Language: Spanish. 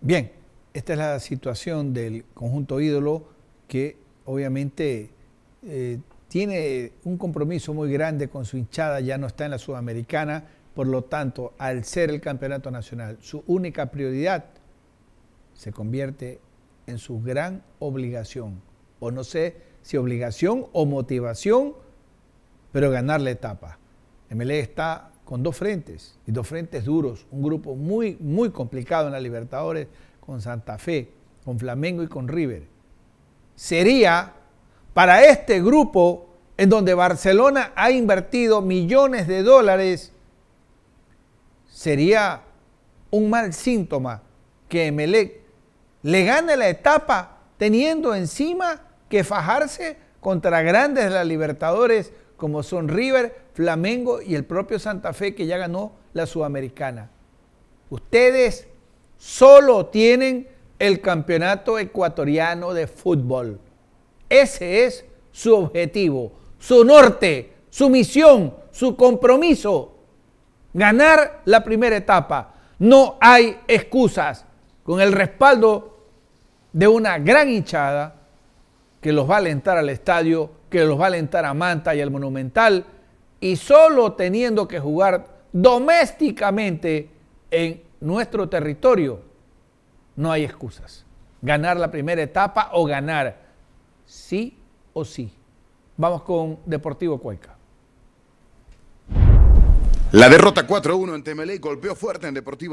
Bien, esta es la situación del conjunto ídolo que obviamente eh, tiene un compromiso muy grande con su hinchada, ya no está en la sudamericana, por lo tanto, al ser el campeonato nacional su única prioridad, se convierte en su gran obligación, o no sé si obligación o motivación, pero ganar la etapa. MLE está con dos frentes y dos frentes duros, un grupo muy, muy complicado en la Libertadores con Santa Fe, con Flamengo y con River. Sería para este grupo en donde Barcelona ha invertido millones de dólares, sería un mal síntoma que Emelec le gane la etapa teniendo encima que fajarse contra grandes de la Libertadores como son River, Flamengo y el propio Santa Fe que ya ganó la Sudamericana. Ustedes solo tienen el campeonato ecuatoriano de fútbol. Ese es su objetivo, su norte, su misión, su compromiso. Ganar la primera etapa. No hay excusas. Con el respaldo de una gran hinchada, que los va a alentar al estadio, que los va a alentar a Manta y al Monumental, y solo teniendo que jugar domésticamente en nuestro territorio, no hay excusas. Ganar la primera etapa o ganar, sí o sí. Vamos con Deportivo Cuenca. La derrota 4-1 en Temelé golpeó fuerte en Deportivo.